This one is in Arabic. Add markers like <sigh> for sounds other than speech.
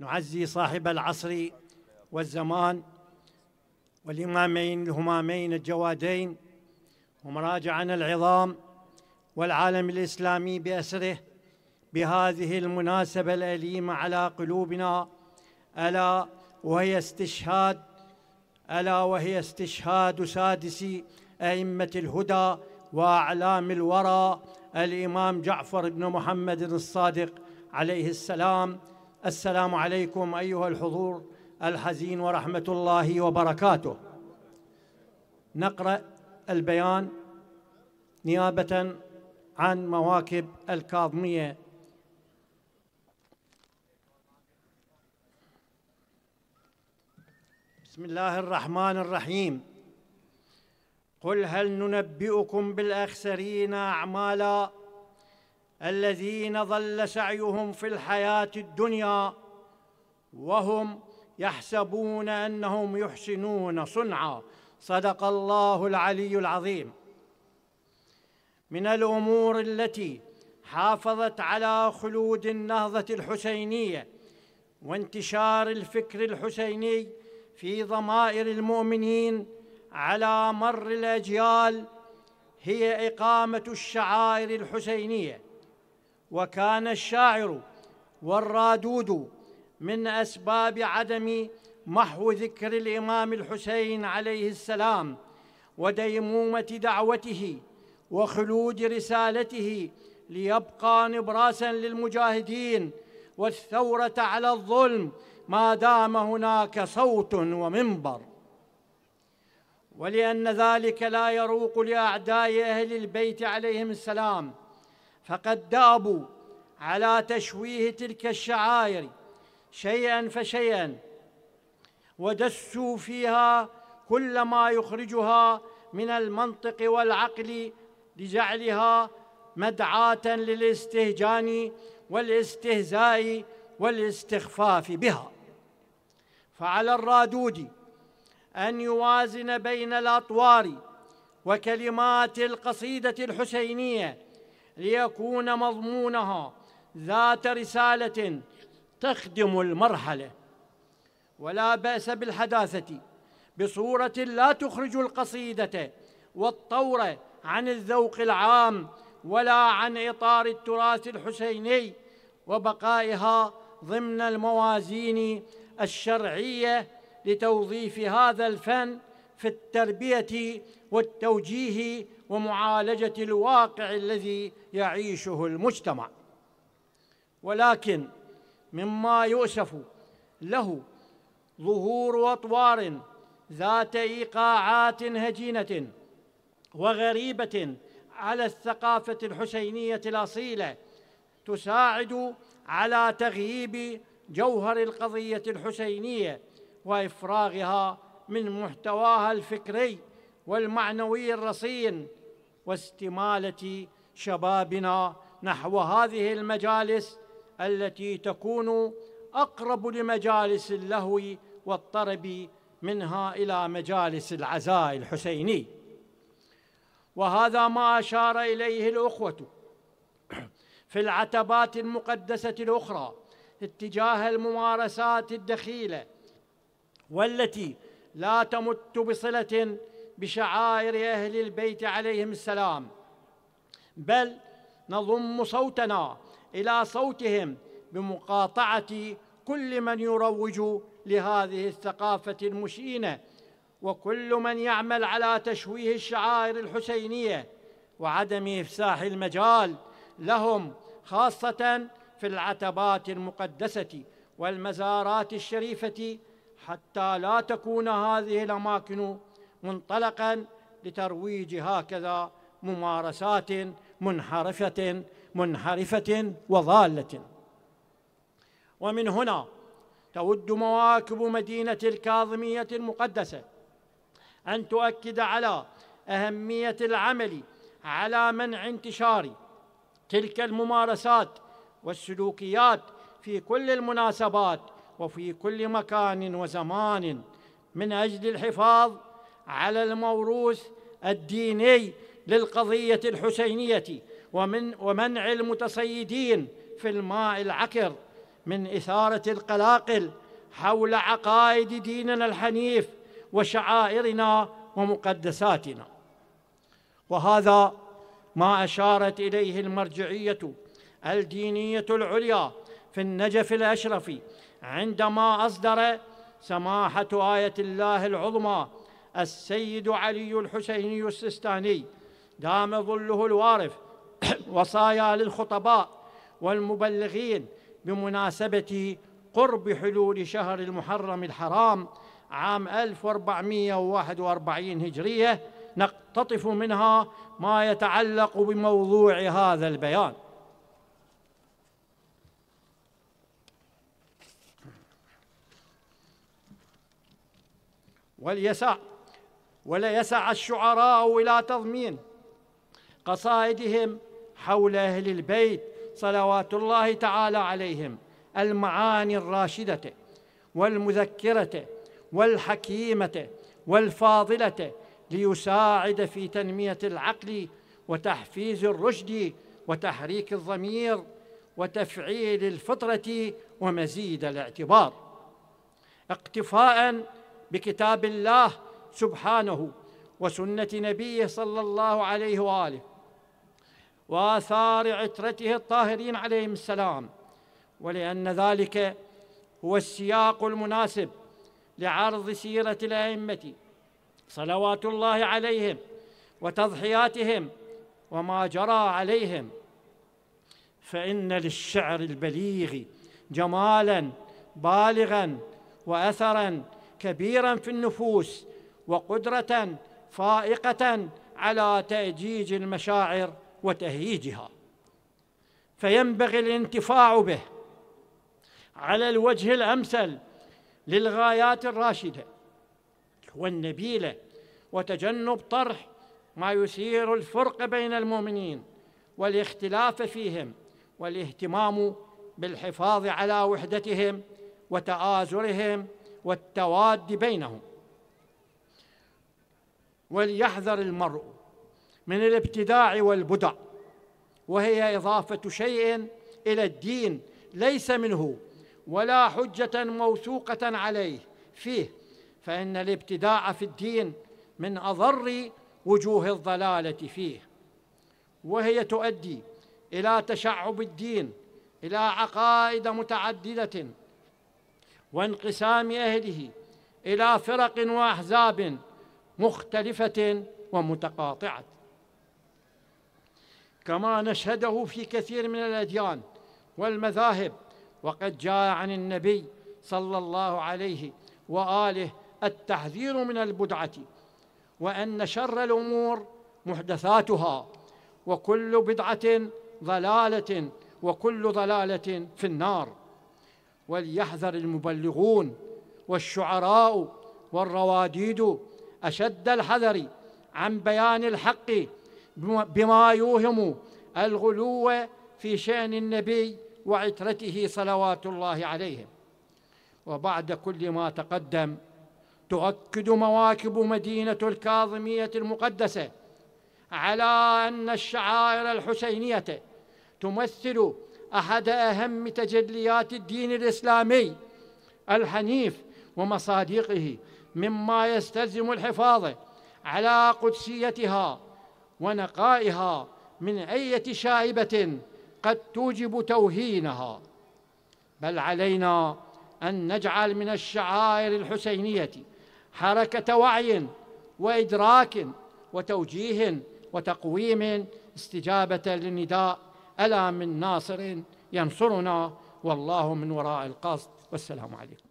نعزي صاحب العصر والزمان والإمامين الهمامين الجوادين ومراجعنا العظام والعالم الإسلامي بأسره بهذه المناسبة الأليمة على قلوبنا ألا وهي استشهاد ألا وهي استشهاد سادس أئمة الهدى وأعلام الورى الإمام جعفر بن محمد الصادق عليه السلام السلام عليكم أيها الحضور الحزين ورحمة الله وبركاته نقرأ البيان نيابة عن مواكب الكاظمية بسم الله الرحمن الرحيم قل هل ننبئكم بالأخسرين أعمالاً الذين ضل سعيهم في الحياة الدنيا وهم يحسبون أنهم يحسنون صنعا صدق الله العلي العظيم من الأمور التي حافظت على خلود النهضة الحسينية وانتشار الفكر الحسيني في ضمائر المؤمنين على مر الأجيال هي إقامة الشعائر الحسينية وكان الشاعر والرادود من أسباب عدم محو ذكر الإمام الحسين عليه السلام وديمومة دعوته وخلود رسالته ليبقى نبراسا للمجاهدين والثورة على الظلم ما دام هناك صوت ومنبر ولأن ذلك لا يروق لأعداء أهل البيت عليهم السلام فقد دابوا على تشويه تلك الشعائر شيئا فشيئا ودسوا فيها كل ما يخرجها من المنطق والعقل لجعلها مدعاة للاستهجان والاستهزاء والاستخفاف بها فعلى الرادود أن يوازن بين الأطوار وكلمات القصيدة الحسينية ليكون مضمونها ذات رسالة تخدم المرحلة ولا بأس بالحداثة بصورة لا تخرج القصيدة والطور عن الذوق العام ولا عن إطار التراث الحسيني وبقائها ضمن الموازين الشرعية لتوظيف هذا الفن في التربية والتوجيه ومعالجه الواقع الذي يعيشه المجتمع ولكن مما يؤسف له ظهور اطوار ذات ايقاعات هجينه وغريبه على الثقافه الحسينيه الاصيله تساعد على تغييب جوهر القضيه الحسينيه وافراغها من محتواها الفكري والمعنوي الرصين واستماله شبابنا نحو هذه المجالس التي تكون اقرب لمجالس اللهو والطرب منها الى مجالس العزاء الحسيني وهذا ما اشار اليه الاخوه <clears throat> في العتبات المقدسه الاخرى اتجاه الممارسات الدخيله والتي لا تمت بصله بشعائر أهل البيت عليهم السلام بل نضم صوتنا إلى صوتهم بمقاطعة كل من يروج لهذه الثقافة المشينة وكل من يعمل على تشويه الشعائر الحسينية وعدم إفساح المجال لهم خاصة في العتبات المقدسة والمزارات الشريفة حتى لا تكون هذه الأماكن منطلقا لترويج هكذا ممارسات منحرفة منحرفة وضالة ومن هنا تود مواكب مدينة الكاظمية المقدسة أن تؤكد على أهمية العمل على منع انتشار تلك الممارسات والسلوكيات في كل المناسبات وفي كل مكان وزمان من أجل الحفاظ على الموروث الديني للقضية الحسينية ومن ومنع المتصيدين في الماء العكر من إثارة القلاقل حول عقائد ديننا الحنيف وشعائرنا ومقدساتنا وهذا ما أشارت إليه المرجعية الدينية العليا في النجف الأشرفي عندما أصدر سماحة آية الله العظمى السيد علي الحسيني السستاني دام ظله الوارف <clears throat> وصايا للخطباء والمبلغين بمناسبة قرب حلول شهر المحرم الحرام عام 1441 هجرية نقتطف منها ما يتعلق بموضوع هذا البيان واليسار ولا يسع الشعراء إلى تضمين قصائدهم حول أهل البيت صلوات الله تعالى عليهم المعاني الراشدة والمذكرة والحكيمة والفاضلة ليساعد في تنمية العقل وتحفيز الرشد وتحريك الضمير وتفعيل الفطرة ومزيد الاعتبار اقتفاء بكتاب الله سبحانه وسنة نبيه صلى الله عليه وآله وآثار عترته الطاهرين عليهم السلام ولأن ذلك هو السياق المناسب لعرض سيرة الأئمة صلوات الله عليهم وتضحياتهم وما جرى عليهم فإن للشعر البليغ جمالا بالغا وأثرا كبيرا في النفوس وقدرة فائقة على تأجيج المشاعر وتهييجها فينبغي الانتفاع به على الوجه الأمثل للغايات الراشدة والنبيلة وتجنب طرح ما يثير الفرق بين المؤمنين والاختلاف فيهم والاهتمام بالحفاظ على وحدتهم وتآزرهم والتواد بينهم وليحذر المرء من الابتداع والبدع وهي إضافة شيء إلى الدين ليس منه ولا حجة موثوقة عليه فيه فإن الابتداع في الدين من أضر وجوه الضلالة فيه وهي تؤدي إلى تشعب الدين إلى عقائد متعددة وانقسام أهله إلى فرق وأحزاب مختلفة ومتقاطعة كما نشهده في كثير من الأديان والمذاهب وقد جاء عن النبي صلى الله عليه وآله التحذير من البدعة وأن شر الأمور محدثاتها وكل بدعة ضلالة وكل ضلالة في النار وليحذر المبلغون والشعراء والرواديد أشد الحذر عن بيان الحق بما يوهم الغلو في شأن النبي وعترته صلوات الله عليهم وبعد كل ما تقدم تؤكد مواكب مدينة الكاظمية المقدسة على أن الشعائر الحسينية تمثل أحد أهم تجليات الدين الإسلامي الحنيف ومصادقه مما يستلزم الحفاظ على قدسيتها ونقائها من أية شائبة قد توجب توهينها بل علينا أن نجعل من الشعائر الحسينية حركة وعي وإدراك وتوجيه وتقويم استجابة للنداء ألا من ناصر ينصرنا والله من وراء القصد والسلام عليكم